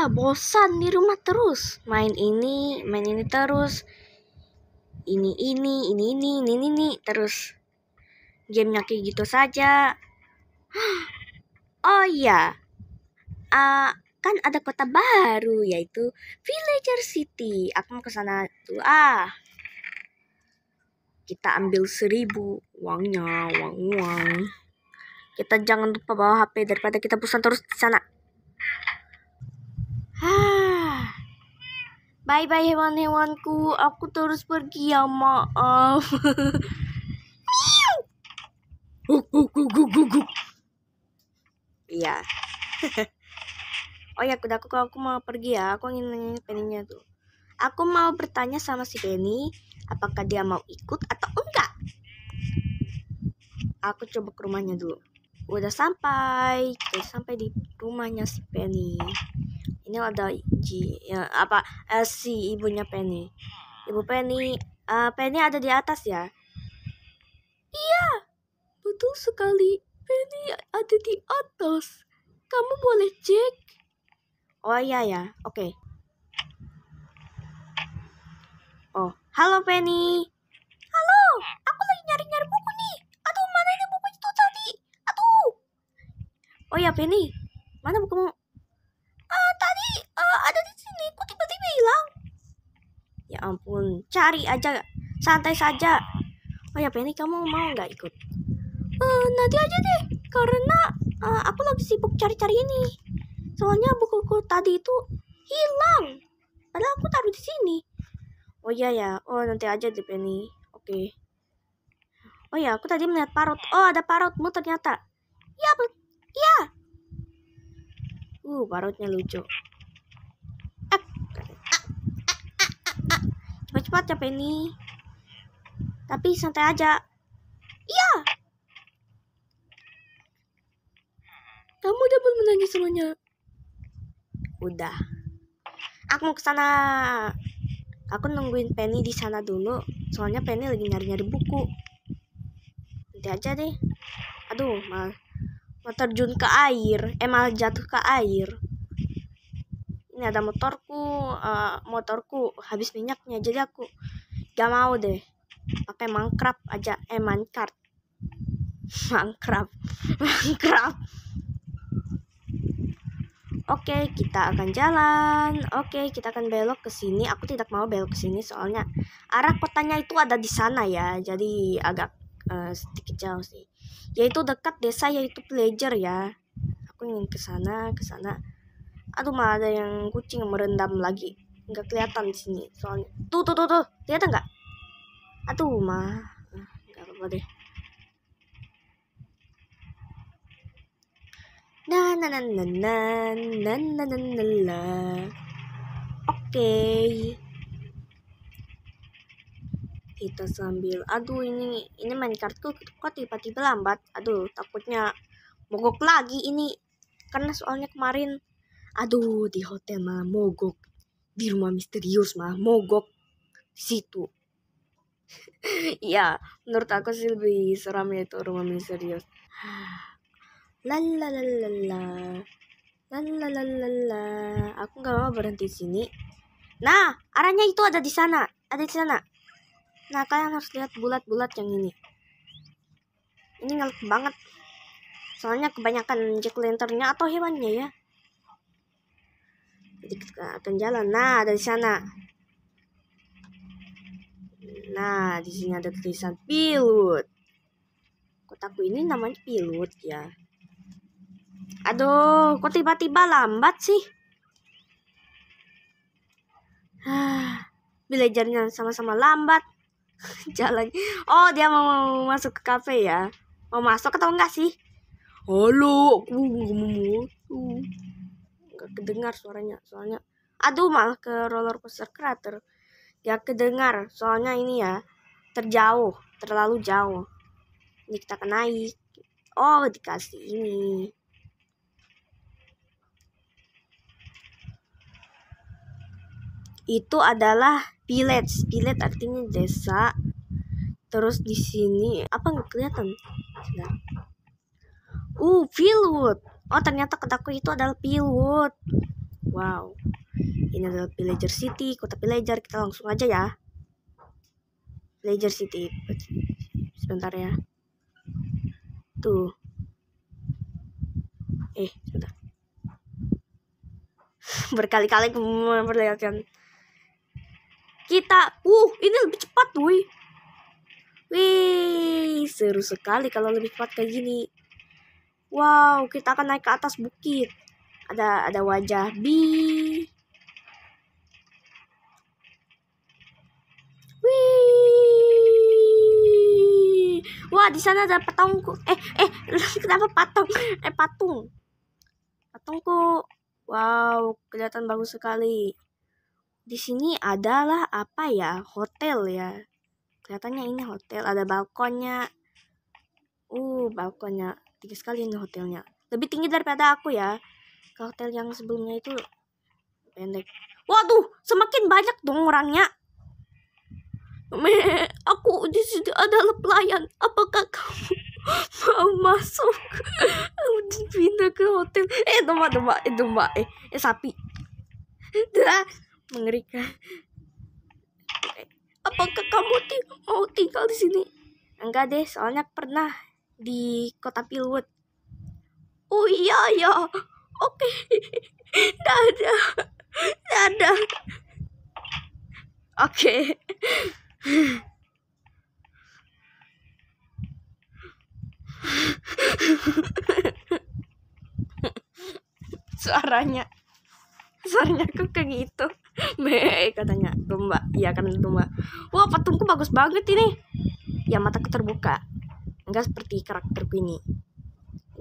ah bosan di rumah terus main ini main ini terus ini ini ini ini ini ini, ini. terus gamenya kayak gitu saja oh iya uh, kan ada kota baru yaitu Villager City aku mau ke sana tuh ah kita ambil seribu uangnya uang uang kita jangan lupa bawa HP daripada kita pusing terus di sana Bye bye hewan-hewanku, aku terus pergi ya maaf. Iya. oh ya kudaku aku mau pergi ya, aku ingin peninya tuh. Aku mau bertanya sama si Penny, apakah dia mau ikut atau enggak? Aku coba ke rumahnya dulu. Udah sampai, Oke, sampai di rumahnya si Penny ini ada G ya, apa Elsie eh, ibunya Penny ibu Penny uh, Penny ada di atas ya iya betul sekali Penny ada di atas kamu boleh cek oh iya ya oke okay. oh halo Penny halo aku lagi nyari nyari buku nih aduh mana ini buku itu tadi aduh oh ya Penny mana bukumu? Eh, ada di sini kok tiba-tiba hilang ya ampun cari aja santai saja oh ya Penny kamu mau nggak ikut uh, nanti aja deh karena uh, aku lagi sibuk cari-cari ini soalnya bukuku tadi itu hilang padahal aku taruh di sini oh iya ya oh nanti aja deh Penny oke okay. oh ya aku tadi melihat parot oh ada parotmu ternyata ya iya uh parotnya lucu cepat cepat capek ini. Tapi santai aja. Iya. Kamu udah dapat menangis semuanya. Udah. Aku mau ke sana. Aku nungguin Penny di sana dulu. Soalnya Penny lagi nyari-nyari buku. Nanti aja deh. Aduh, mal, mau terjun ke air. Eh, jatuh ke air ini ada motorku uh, motorku habis minyaknya jadi aku gak mau deh pakai mangkrak aja eh mancart mangkrak mangkrak Oke, okay, kita akan jalan. Oke, okay, kita akan belok ke sini. Aku tidak mau belok ke sini soalnya arah kotanya itu ada di sana ya. Jadi agak uh, sedikit jauh sih. Yaitu dekat desa yaitu pleasure ya. Aku ingin ke sana, ke sana. Aduh malah ada yang kucing merendam lagi. Nggak kelihatan di sini soalnya. Tuh tuh tuh tuh, kelihatan nggak? Aduh mah, ah, nggak apa-apa deh. Na na na na na na na na na nah. Oke. Kita sambil aduh ini ini main kartu kok tiba-tiba lambat. Aduh takutnya mogok lagi ini karena soalnya kemarin aduh di hotel mah mogok di rumah misterius mah mogok situ ya menurut aku sih lebih seram itu rumah misterius la la la la la la la aku gak mau berhenti sini nah arahnya itu ada di sana ada di sana nah kalian harus lihat bulat-bulat yang ini ini ngelak banget soalnya kebanyakan jack lanternnya atau hewannya ya kita akan ah, jalan nah dari sana nah di sini ada tulisan pilot kotaku ini namanya pilot ya aduh kok tiba-tiba lambat sih ah, belajarnya sama-sama lambat jalan oh dia mau masuk ke kafe ya mau masuk atau enggak sih halo aku mau nggak kedengar suaranya soalnya aduh malah ke roller coaster crater Ya kedengar soalnya ini ya terjauh terlalu jauh ini kita akan naik oh dikasih ini itu adalah village village artinya desa terus di sini apa nggak kelihatan uh Fieldwood Oh ternyata kotaku itu adalah Pillwood. Wow. Ini adalah Pillager City, kota Pillager. Kita langsung aja ya. Pillager City. Sebentar ya. Tuh. Eh, sebentar. Berkali-kali memperlihatkan kita. Uh, ini lebih cepat, woi. Wih, seru sekali kalau lebih cepat kayak gini. Wow, kita akan naik ke atas bukit. Ada ada wajah B. Wih. Wah, di sana ada patungku. Eh, eh, kenapa patung? Eh, patung. Patungku. Wow, kelihatan bagus sekali. Di sini adalah apa ya? Hotel ya. Kelihatannya ini hotel, ada balkonnya. Uh, balkonnya tinggi sekali ini hotelnya lebih tinggi daripada aku ya ke hotel yang sebelumnya itu pendek waduh semakin banyak dong orangnya Me, aku di sini adalah pelayan. Apakah kamu mau masuk? Aku pindah ke hotel. Eh, domba, domba, eh, domba, eh, eh sapi. Dah, mengerikan. Eh, apakah kamu mau tinggal di sini? Enggak deh, soalnya pernah di kota Pilwood. Oh iya ya, oke, okay. dadah, dadah. Oke. suaranya suaranya aku kayak gitu be katanya domba iya kan domba wah patungku bagus banget ini ya mataku terbuka nggak seperti karakter ini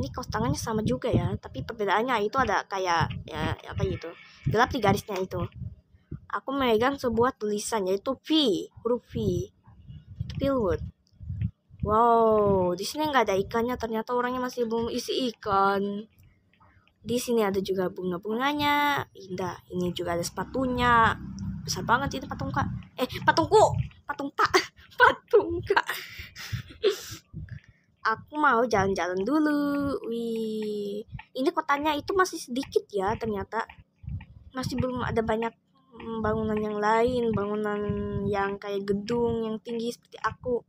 ini kaos tangannya sama juga ya tapi perbedaannya itu ada kayak ya apa gitu gelap di garisnya itu aku memegang sebuah tulisan yaitu V huruf V Pillwood wow di sini nggak ada ikannya ternyata orangnya masih belum isi ikan di sini ada juga bunga-bunganya indah ini juga ada sepatunya besar banget ini patung kak eh patungku mau jalan-jalan dulu. Wih, ini kotanya itu masih sedikit ya ternyata. Masih belum ada banyak mm, bangunan yang lain, bangunan yang kayak gedung yang tinggi seperti aku.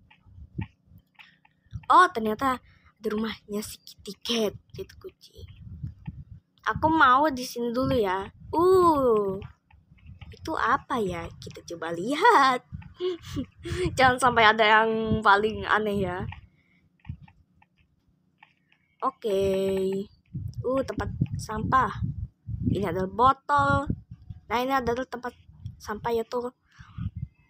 Oh, ternyata di rumahnya si Kitty Cat, gitu kucing. Aku mau di sini dulu ya. Uh, itu apa ya? Kita coba lihat. Jangan sampai ada yang paling aneh ya. Oke. Okay. Uh, tempat sampah. Ini ada botol. Nah, ini adalah tempat sampah ya tuh.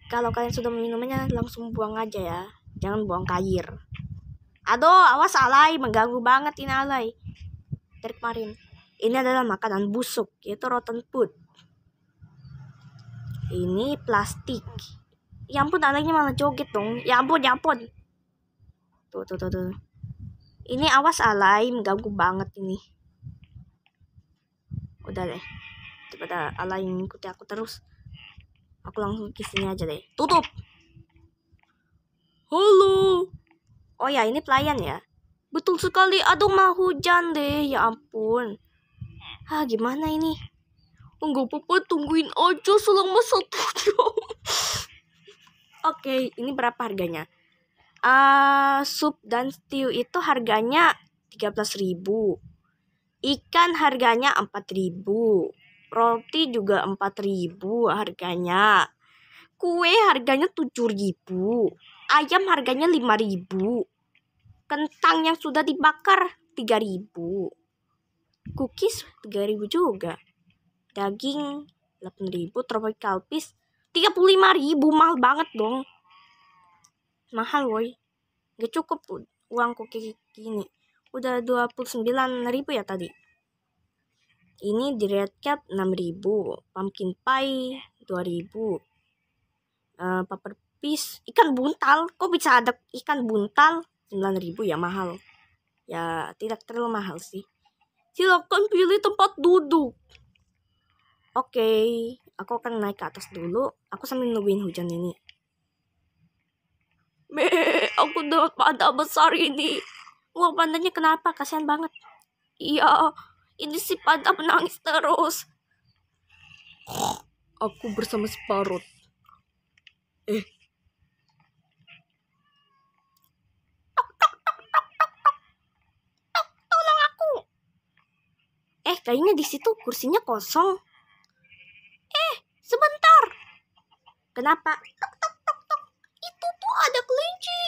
Kalau kalian sudah minumnya langsung buang aja ya. Jangan buang kair. Aduh, awas alay, mengganggu banget ini alay. Dari kemarin. Ini adalah makanan busuk, yaitu rotten food. Ini plastik. Ya ampun, alaynya malah joget dong. Ya ampun, ya ampun. Tuh, tuh, tuh, tuh. Ini awas alay, mengganggu banget ini. Udah deh. Daripada alay ngikuti aku terus. Aku langsung ke sini aja deh. Tutup. Halo. Oh ya, ini pelayan ya. Betul sekali. Aduh, mah hujan deh. Ya ampun. Ah, gimana ini? Enggak apa-apa, tungguin aja selama satu jam. Oke, okay, ini berapa harganya? uh, sup dan stew itu harganya 13.000. Ikan harganya 4.000. Roti juga 4.000 harganya. Kue harganya 7.000. Ayam harganya 5.000. Kentang yang sudah dibakar 3.000. Cookies 3.000 juga. Daging 8.000, tropical fish 35.000 mahal banget dong mahal woi gak cukup uangku gini, udah 29 ribu ya tadi ini di red cat 6000 pumpkin pie 2000 uh, paper piece ikan buntal kok bisa ada ikan buntal ribu ya mahal ya tidak terlalu mahal sih silakan pilih tempat duduk oke okay, aku akan naik ke atas dulu aku sambil nungguin hujan ini me, aku dapat panda besar ini. Wah, pandanya kenapa? Kasihan banget. Iya, ini si panda menangis terus. Aku bersama si parut. Eh. tolong aku. Eh, kayaknya di situ kursinya kosong. Eh, sebentar. Kenapa? Kok ada kelinci?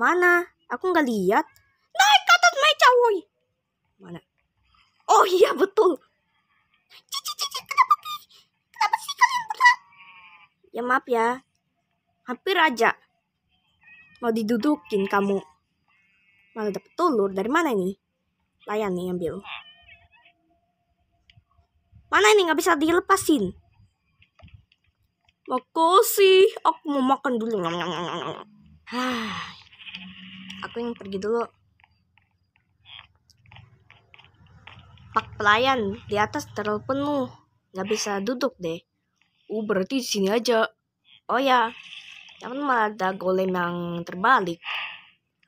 Mana? Aku nggak lihat. Naik ke atas meja, woi. Mana? Oh iya betul. Cici, cici, kenapa, kenapa sih kalian berat? Ya maaf ya. Hampir aja. Mau didudukin kamu. Malah dapet telur. Dari mana ini? Layan nih ambil. Mana ini nggak bisa dilepasin? sih aku mau makan dulu. Hah, aku yang pergi dulu. Pak pelayan di atas terlalu penuh, nggak bisa duduk deh. Uh, berarti di sini aja. Oh ya, jangan malah ada golem yang terbalik.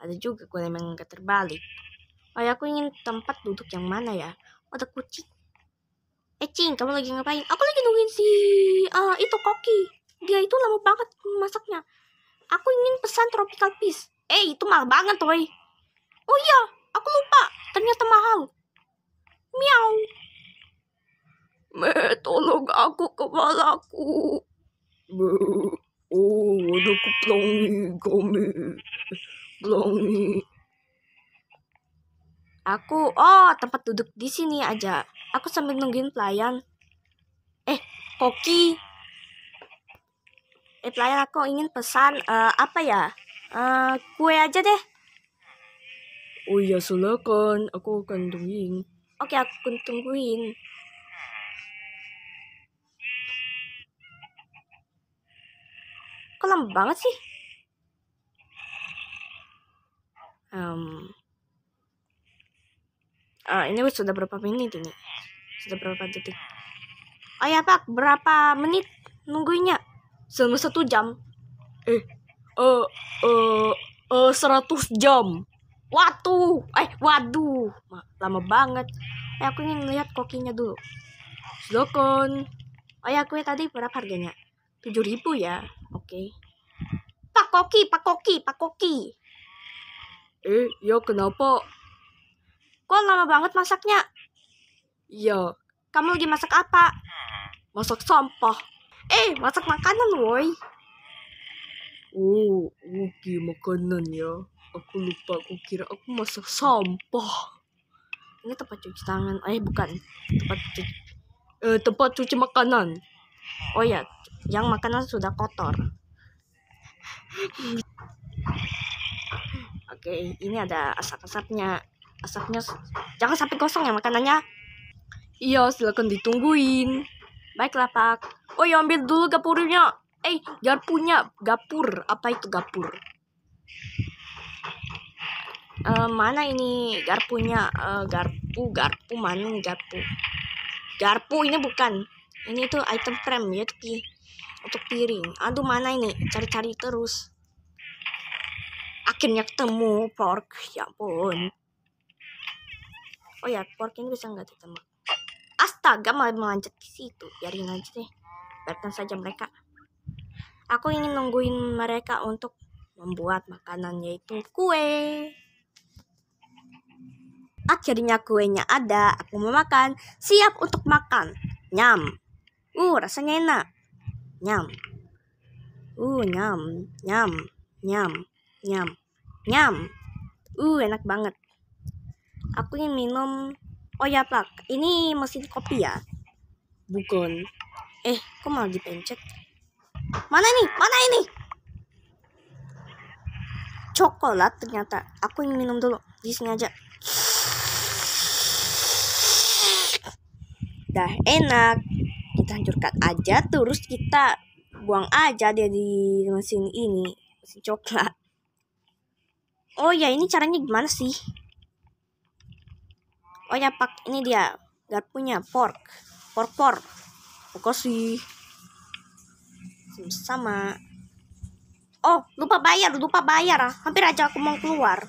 Ada juga golem yang nggak terbalik. Oh ya, aku ingin tempat duduk yang mana ya? Oh, ada kucing eh Cing kamu lagi ngapain aku lagi nungguin si uh, itu koki dia itu lama banget masaknya aku ingin pesan tropical fish eh itu mahal banget woi oh iya aku lupa ternyata mahal miau Me, tolong aku kepalaku. Me, oh, ada keplongi kami. Plongi. Aku, oh tempat duduk di sini aja. Aku sambil nungguin pelayan. Eh, koki. Eh pelayan aku ingin pesan uh, apa ya? Uh, kue aja deh. Oh iya silakan, aku akan tungguin. Oke, aku akan tungguin. Kok lama banget sih? Um, uh, ini sudah berapa menit ini sudah berapa detik oh ya pak berapa menit nunggunya selama satu jam eh eh eh eh seratus jam waduh eh waduh lama banget eh aku ingin lihat kokinya dulu silakan oh ya kue tadi berapa harganya tujuh ribu ya oke okay. pak koki pak koki pak koki eh ya kenapa Kok lama banget masaknya? Iya. Kamu lagi masak apa? Masak sampah. Eh, masak makanan, woi. Oh, oke makanan ya. Aku lupa, aku kira aku masak sampah. Ini tempat cuci tangan. Eh, bukan. Tempat cuci eh, tempat cuci makanan. Oh ya, yang makanan sudah kotor. Oke, ini ada asap-asapnya asapnya jangan sampai kosong ya makanannya iya silakan ditungguin baiklah pak oh ya ambil dulu gapurnya eh garpunya gapur apa itu gapur uh, mana ini garpunya uh, garpu garpu mana garpu garpu ini bukan ini tuh item frame ya tapi untuk piring aduh mana ini cari-cari terus akhirnya ketemu pork ya pun oh ya pork bisa nggak ditembak astaga malah melanjut ke situ biarin aja deh biarkan saja mereka aku ingin nungguin mereka untuk membuat makanan yaitu kue akhirnya kuenya ada aku mau makan siap untuk makan nyam uh rasanya enak nyam uh nyam nyam nyam nyam nyam uh enak banget aku ingin minum oh ya plak ini mesin kopi ya bukan eh kok malah dipencet mana ini mana ini coklat ternyata aku ingin minum dulu di sini aja dah enak kita hancurkan aja terus kita buang aja dia di mesin ini mesin coklat oh ya ini caranya gimana sih Oh ya pak, ini dia garpunya pork, pork pork, sih. sama. Oh lupa bayar, lupa bayar Hampir aja aku mau keluar.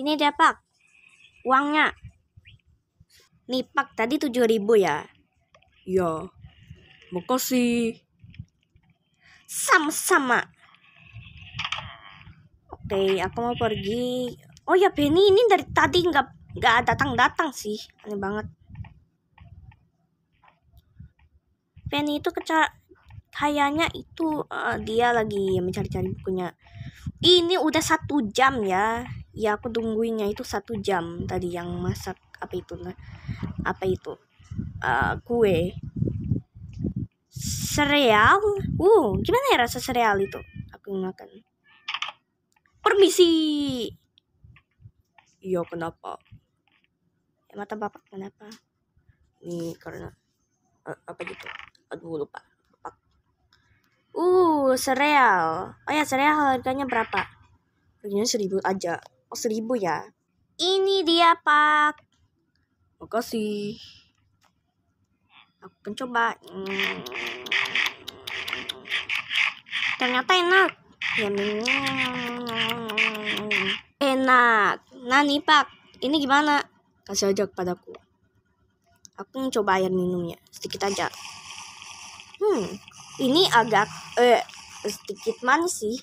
Ini dia pak, uangnya. Nih pak tadi tujuh ribu ya. Ya, makasih. Sama-sama. Oke, aku mau pergi oh ya Benny ini dari tadi nggak nggak datang datang sih aneh banget Benny itu keca kayaknya itu uh, dia lagi mencari-cari bukunya ini udah satu jam ya ya aku tungguinnya itu satu jam tadi yang masak apa itu nah apa itu uh, kue sereal uh gimana ya rasa sereal itu aku makan permisi Iya kenapa? Ya, mata bapak kenapa? Ini karena uh, apa gitu? Aduh lupa. Bapak. Uh sereal. Oh ya sereal harganya berapa? Harganya seribu aja. Oh seribu ya. Ini dia pak. Makasih. Aku coba. Hmm. Ternyata enak. Ya, enak Nani, Pak, ini gimana? Kasih aja kepadaku. Aku mencoba air minumnya, sedikit aja. Hmm, ini agak eh sedikit manis sih.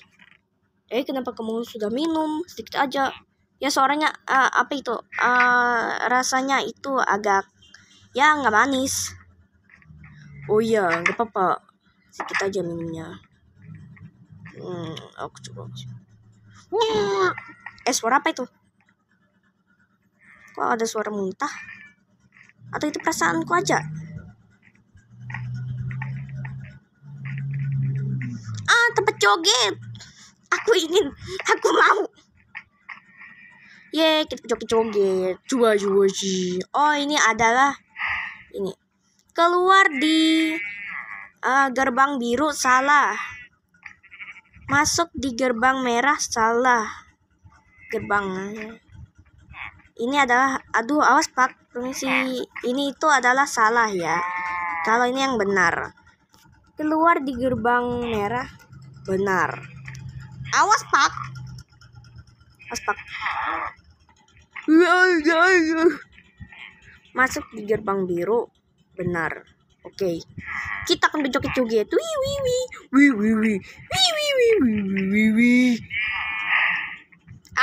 Eh, kenapa kamu sudah minum? Sedikit aja. Ya, suaranya uh, apa itu? Uh, rasanya itu agak ya nggak manis. Oh iya, nggak apa-apa. Sedikit aja minumnya. Hmm, aku coba. Wah, hmm, eh suara apa itu? Kok ada suara muntah? Atau itu perasaanku aja? Ah, tempat joget. Aku ingin, aku mau. Ye, kita joget-joget. Coba coba sih. Oh, ini adalah ini. Keluar di uh, gerbang biru salah. Masuk di gerbang merah salah. Gerbang ya ini adalah aduh awas pak permisi ya. ini itu adalah salah ya kalau ini yang benar keluar di gerbang merah benar awas pak awas pak masuk di gerbang biru benar oke kita akan berjoget cugi itu wi wi wi wi wi wi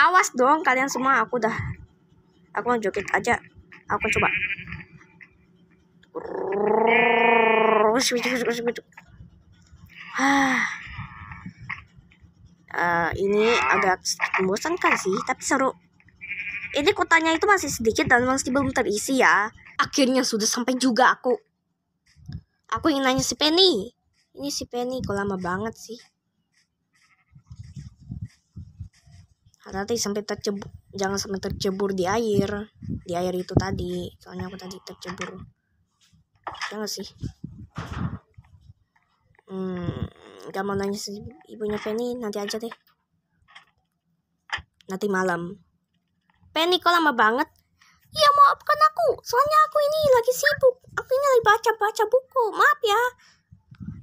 awas dong kalian semua aku udah aku mau joget aja aku coba uh, ini agak membosankan sih tapi seru ini kotanya itu masih sedikit dan masih belum terisi ya akhirnya sudah sampai juga aku aku ingin nanya si Penny ini si Penny kok lama banget sih hati-hati sampai tercebur jangan sampai tercebur di air di air itu tadi soalnya aku tadi tercebur jangan ya sih hmm, gak mau nanya si ibunya Penny nanti aja deh nanti malam Penny kok lama banget Iya maafkan aku, soalnya aku ini lagi sibuk. Aku ini lagi baca-baca buku, maaf ya.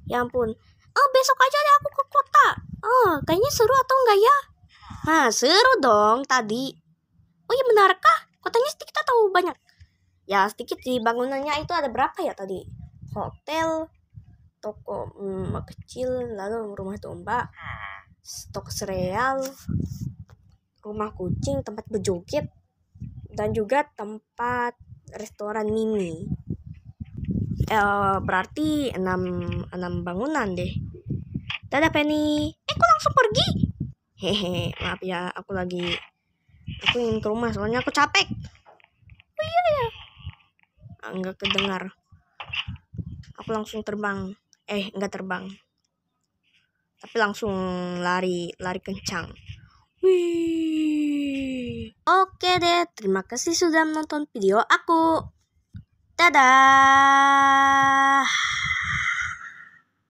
Ya ampun. Oh, besok aja deh aku ke kota. Oh, kayaknya seru atau enggak ya? Nah, seru dong tadi. Oh iya benarkah? Kotanya sedikit atau banyak? Ya, sedikit sih. Bangunannya itu ada berapa ya tadi? Hotel, toko hmm, kecil, lalu rumah domba, stok sereal, rumah kucing, tempat berjoget, dan juga tempat restoran mini. Eh, berarti enam enam bangunan deh. tidak Dadah Penny. Eh, kok langsung pergi? hehe maaf ya aku lagi aku ingin ke rumah soalnya aku capek oh, iya iya ah, nggak kedengar aku langsung terbang eh nggak terbang tapi langsung lari lari kencang Wih. Oke deh, terima kasih sudah menonton video aku. Dadah.